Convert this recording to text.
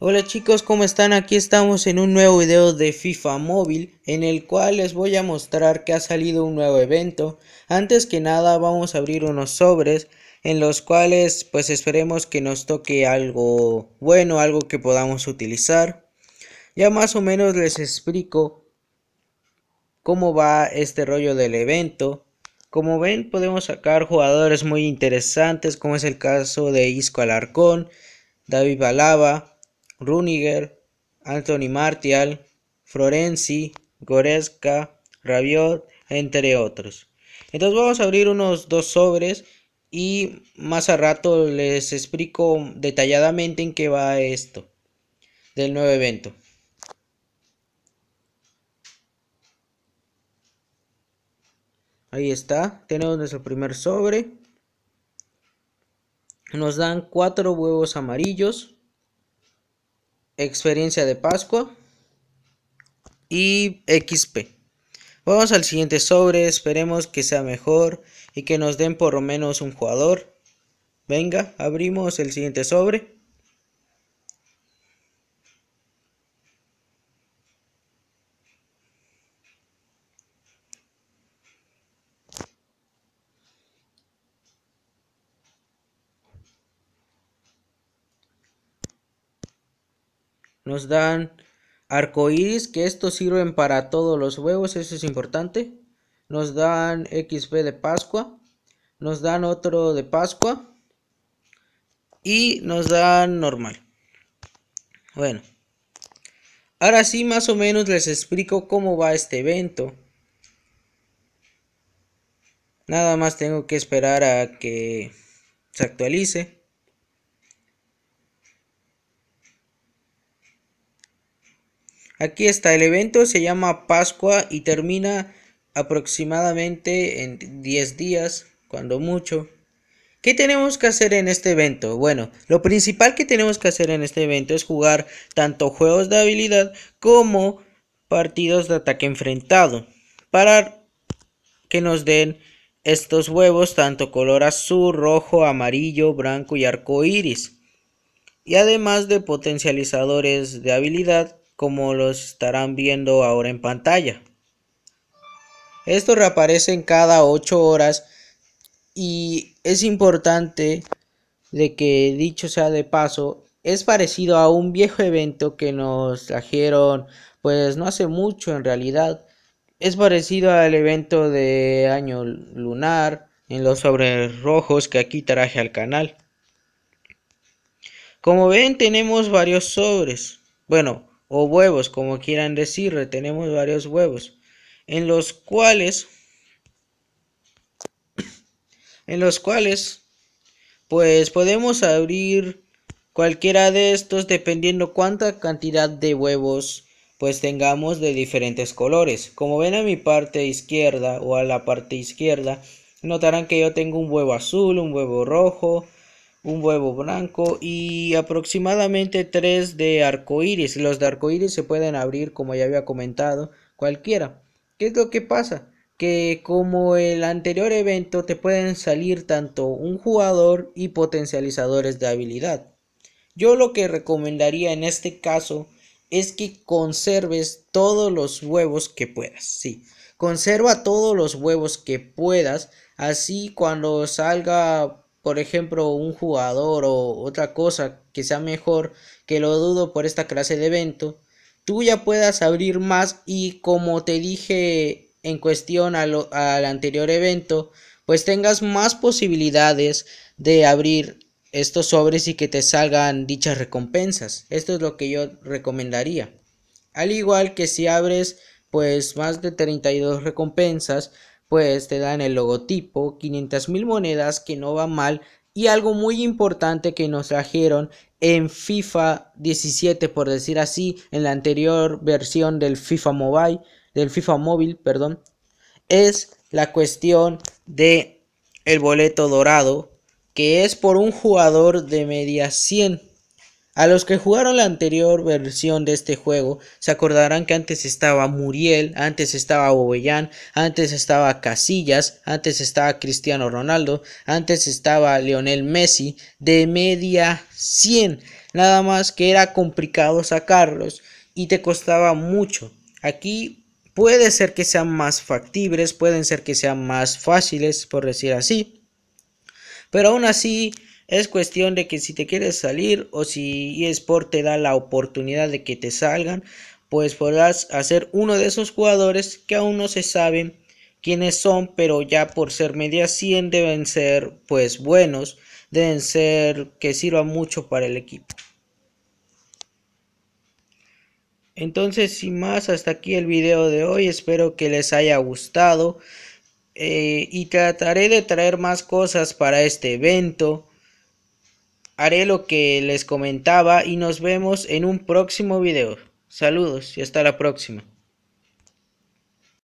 Hola chicos, ¿cómo están? Aquí estamos en un nuevo video de FIFA móvil en el cual les voy a mostrar que ha salido un nuevo evento. Antes que nada vamos a abrir unos sobres en los cuales pues esperemos que nos toque algo bueno, algo que podamos utilizar. Ya más o menos les explico cómo va este rollo del evento. Como ven podemos sacar jugadores muy interesantes como es el caso de Isco Alarcón, David Balaba, Runiger, Anthony Martial, Florenzi, Goreska, Rabiot, entre otros. Entonces vamos a abrir unos dos sobres y más a rato les explico detalladamente en qué va esto del nuevo evento. Ahí está, tenemos nuestro primer sobre. Nos dan cuatro huevos amarillos experiencia de Pascua y XP. Vamos al siguiente sobre, esperemos que sea mejor y que nos den por lo menos un jugador. Venga, abrimos el siguiente sobre. nos dan arcoíris, que estos sirven para todos los huevos, eso es importante. Nos dan XP de Pascua, nos dan otro de Pascua y nos dan normal. Bueno, ahora sí más o menos les explico cómo va este evento. Nada más tengo que esperar a que se actualice. Aquí está, el evento se llama Pascua y termina aproximadamente en 10 días, cuando mucho. ¿Qué tenemos que hacer en este evento? Bueno, lo principal que tenemos que hacer en este evento es jugar tanto juegos de habilidad como partidos de ataque enfrentado para que nos den estos huevos tanto color azul, rojo, amarillo, blanco y arco iris. Y además de potencializadores de habilidad como los estarán viendo ahora en pantalla. Estos reaparecen cada 8 horas y es importante de que dicho sea de paso, es parecido a un viejo evento que nos trajeron pues no hace mucho en realidad. Es parecido al evento de año lunar en los sobres rojos que aquí traje al canal. Como ven tenemos varios sobres. Bueno, o huevos, como quieran decirle, tenemos varios huevos, en los cuales, en los cuales, pues podemos abrir cualquiera de estos dependiendo cuánta cantidad de huevos pues tengamos de diferentes colores. Como ven a mi parte izquierda o a la parte izquierda, notarán que yo tengo un huevo azul, un huevo rojo, un huevo blanco y aproximadamente 3 de arcoíris. Los de iris se pueden abrir, como ya había comentado, cualquiera. ¿Qué es lo que pasa? Que como el anterior evento te pueden salir tanto un jugador y potencializadores de habilidad. Yo lo que recomendaría en este caso es que conserves todos los huevos que puedas. Sí, conserva todos los huevos que puedas. Así cuando salga por ejemplo, un jugador o otra cosa que sea mejor, que lo dudo por esta clase de evento, tú ya puedas abrir más y como te dije en cuestión al, al anterior evento, pues tengas más posibilidades de abrir estos sobres y que te salgan dichas recompensas. Esto es lo que yo recomendaría. Al igual que si abres pues más de 32 recompensas, pues te dan el logotipo, 500.000 monedas que no va mal y algo muy importante que nos trajeron en FIFA 17 por decir así, en la anterior versión del FIFA Mobile, del FIFA Móvil, perdón, es la cuestión de el boleto dorado que es por un jugador de media 100 a los que jugaron la anterior versión de este juego, se acordarán que antes estaba Muriel, antes estaba Bobellán, antes estaba Casillas, antes estaba Cristiano Ronaldo, antes estaba Lionel Messi, de media 100. Nada más que era complicado sacarlos y te costaba mucho. Aquí puede ser que sean más factibles, pueden ser que sean más fáciles, por decir así. Pero aún así, es cuestión de que si te quieres salir o si eSport te da la oportunidad de que te salgan, pues podrás hacer uno de esos jugadores que aún no se saben quiénes son, pero ya por ser media 100 deben ser pues buenos, deben ser que sirvan mucho para el equipo. Entonces, sin más, hasta aquí el video de hoy. Espero que les haya gustado. Eh, y trataré de traer más cosas para este evento haré lo que les comentaba y nos vemos en un próximo video. Saludos y hasta la próxima.